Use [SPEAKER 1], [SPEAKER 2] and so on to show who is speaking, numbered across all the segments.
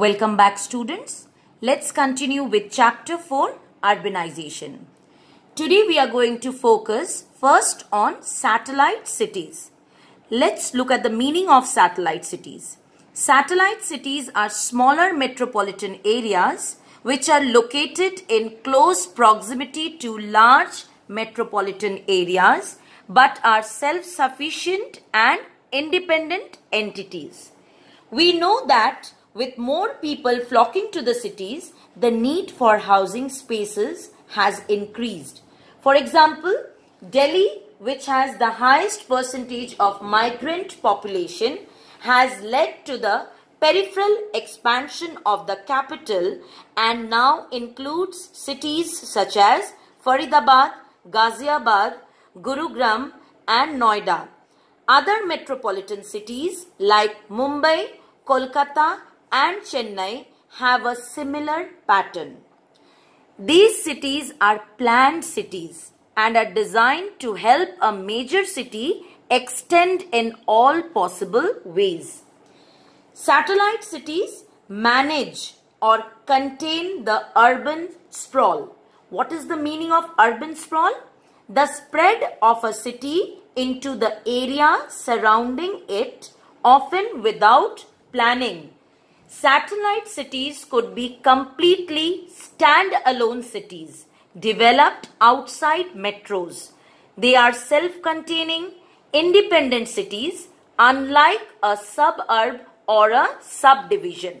[SPEAKER 1] Welcome back students. Let's continue with chapter 4 urbanization. Today we are going to focus first on satellite cities. Let's look at the meaning of satellite cities. Satellite cities are smaller metropolitan areas which are located in close proximity to large metropolitan areas but are self-sufficient and independent entities. We know that with more people flocking to the cities, the need for housing spaces has increased. For example, Delhi, which has the highest percentage of migrant population, has led to the peripheral expansion of the capital and now includes cities such as Faridabad, Ghaziabad, Gurugram and Noida. Other metropolitan cities like Mumbai, Kolkata and Chennai have a similar pattern. These cities are planned cities and are designed to help a major city extend in all possible ways. Satellite cities manage or contain the urban sprawl. What is the meaning of urban sprawl? The spread of a city into the area surrounding it often without planning. Satellite cities could be completely stand-alone cities developed outside metros. They are self-containing, independent cities unlike a suburb or a subdivision.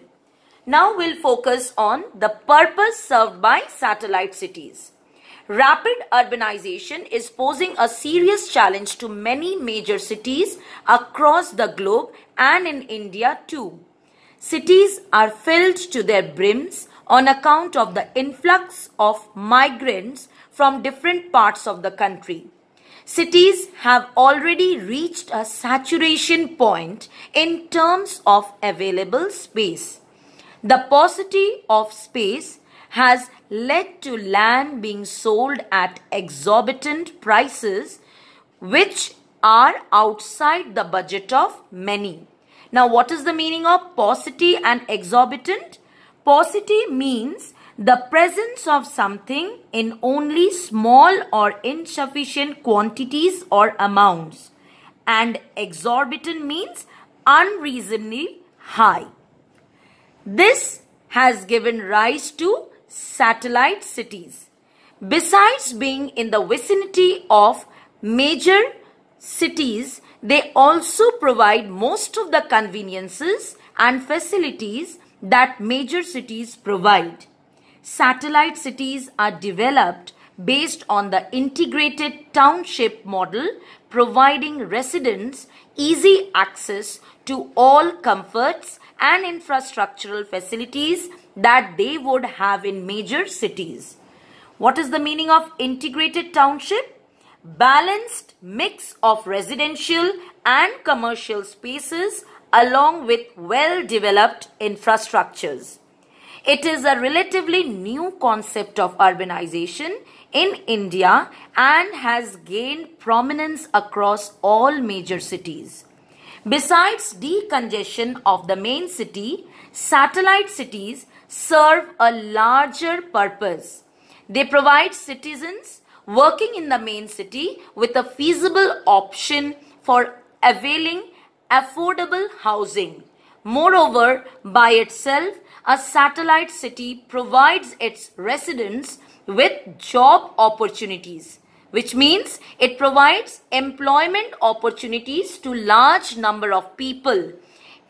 [SPEAKER 1] Now we'll focus on the purpose served by satellite cities. Rapid urbanization is posing a serious challenge to many major cities across the globe and in India too. Cities are filled to their brims on account of the influx of migrants from different parts of the country. Cities have already reached a saturation point in terms of available space. The paucity of space has led to land being sold at exorbitant prices, which are outside the budget of many. Now, what is the meaning of paucity and exorbitant? Paucity means the presence of something in only small or insufficient quantities or amounts. And exorbitant means unreasonably high. This has given rise to satellite cities. Besides being in the vicinity of major cities, they also provide most of the conveniences and facilities that major cities provide. Satellite cities are developed based on the integrated township model providing residents easy access to all comforts and infrastructural facilities that they would have in major cities. What is the meaning of integrated township? balanced mix of residential and commercial spaces along with well-developed infrastructures. It is a relatively new concept of urbanization in India and has gained prominence across all major cities. Besides decongestion of the main city, satellite cities serve a larger purpose. They provide citizens working in the main city with a feasible option for availing affordable housing. Moreover, by itself, a satellite city provides its residents with job opportunities, which means it provides employment opportunities to large number of people,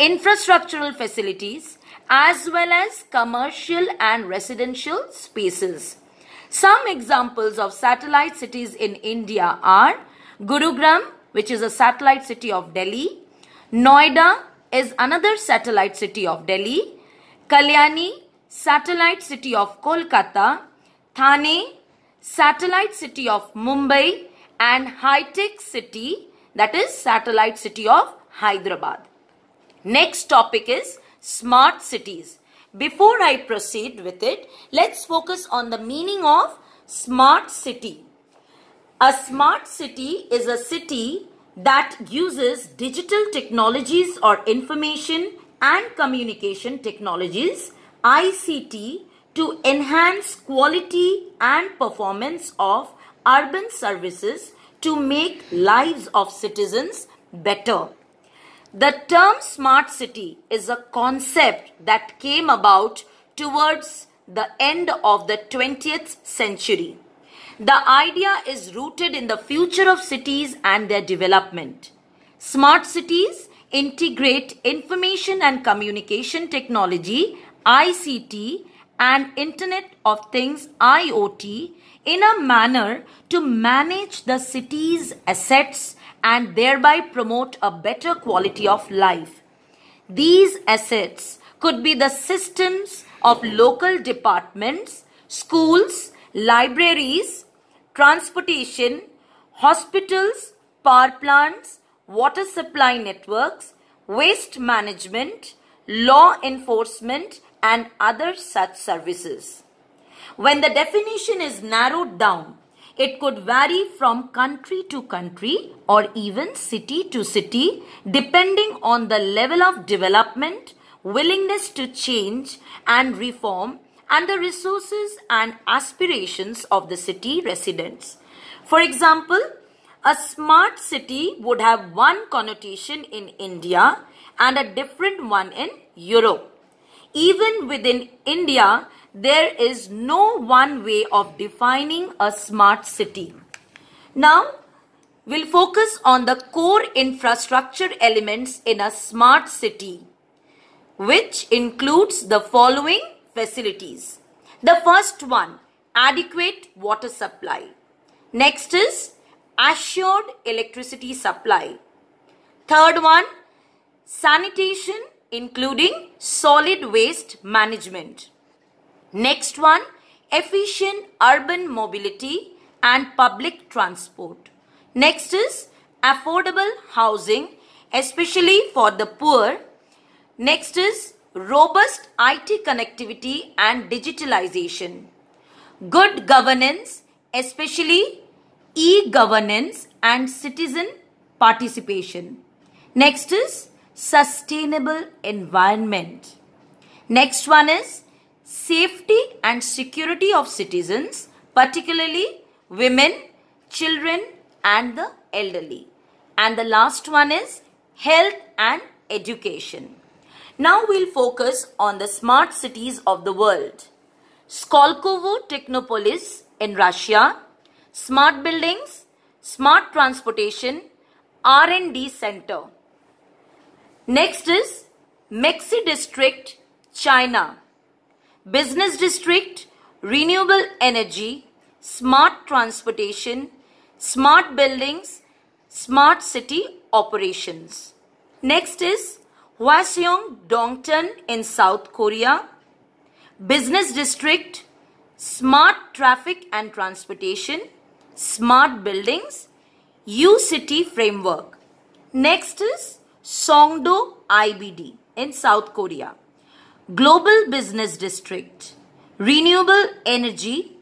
[SPEAKER 1] infrastructural facilities, as well as commercial and residential spaces. Some examples of satellite cities in India are Gurugram, which is a satellite city of Delhi. Noida is another satellite city of Delhi. Kalyani, satellite city of Kolkata. Thane, satellite city of Mumbai. And high-tech city, that is satellite city of Hyderabad. Next topic is smart cities. Before I proceed with it, let's focus on the meaning of smart city. A smart city is a city that uses digital technologies or information and communication technologies, ICT, to enhance quality and performance of urban services to make lives of citizens better. The term smart city is a concept that came about towards the end of the 20th century. The idea is rooted in the future of cities and their development. Smart cities integrate information and communication technology, ICT, and Internet of Things, IoT, in a manner to manage the city's assets and thereby promote a better quality of life. These assets could be the systems of local departments, schools, libraries, transportation, hospitals, power plants, water supply networks, waste management, law enforcement and other such services. When the definition is narrowed down it could vary from country to country or even city to city depending on the level of development, willingness to change and reform and the resources and aspirations of the city residents. For example, a smart city would have one connotation in India and a different one in Europe. Even within India, there is no one way of defining a smart city. Now, we'll focus on the core infrastructure elements in a smart city, which includes the following facilities. The first one, adequate water supply. Next is assured electricity supply. Third one, sanitation including solid waste management. Next one, efficient urban mobility and public transport. Next is affordable housing, especially for the poor. Next is robust IT connectivity and digitalization. Good governance, especially e-governance and citizen participation. Next is sustainable environment. Next one is safety and security of citizens, particularly women, children and the elderly. And the last one is health and education. Now we'll focus on the smart cities of the world. Skolkovo Technopolis in Russia, smart buildings, smart transportation, R&D center. Next is Mexi District, China business district, renewable energy, smart transportation, smart buildings, smart city operations. Next is Hwaseong Dongtan in South Korea, business district, smart traffic and transportation, smart buildings, U-City framework. Next is Songdo IBD in South Korea. Global Business District, Renewable Energy,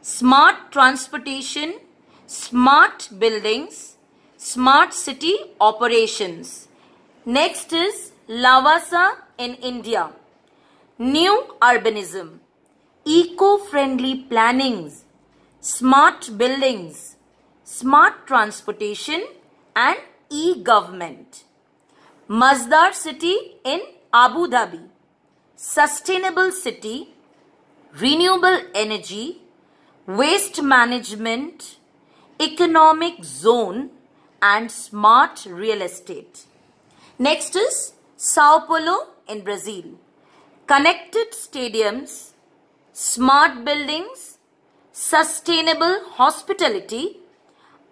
[SPEAKER 1] Smart Transportation, Smart Buildings, Smart City Operations. Next is Lavasa in India, New Urbanism, Eco-Friendly Plannings, Smart Buildings, Smart Transportation and E-Government. Mazdar City in Abu Dhabi sustainable city, renewable energy, waste management, economic zone and smart real estate. Next is Sao Paulo in Brazil. Connected stadiums, smart buildings, sustainable hospitality,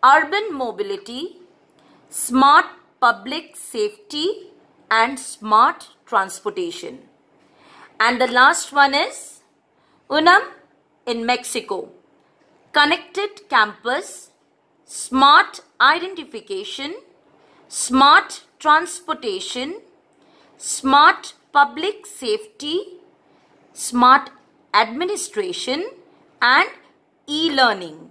[SPEAKER 1] urban mobility, smart public safety and smart transportation. And the last one is UNAM in Mexico. Connected campus, smart identification, smart transportation, smart public safety, smart administration and e-learning.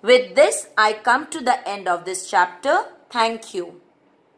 [SPEAKER 1] With this, I come to the end of this chapter. Thank you.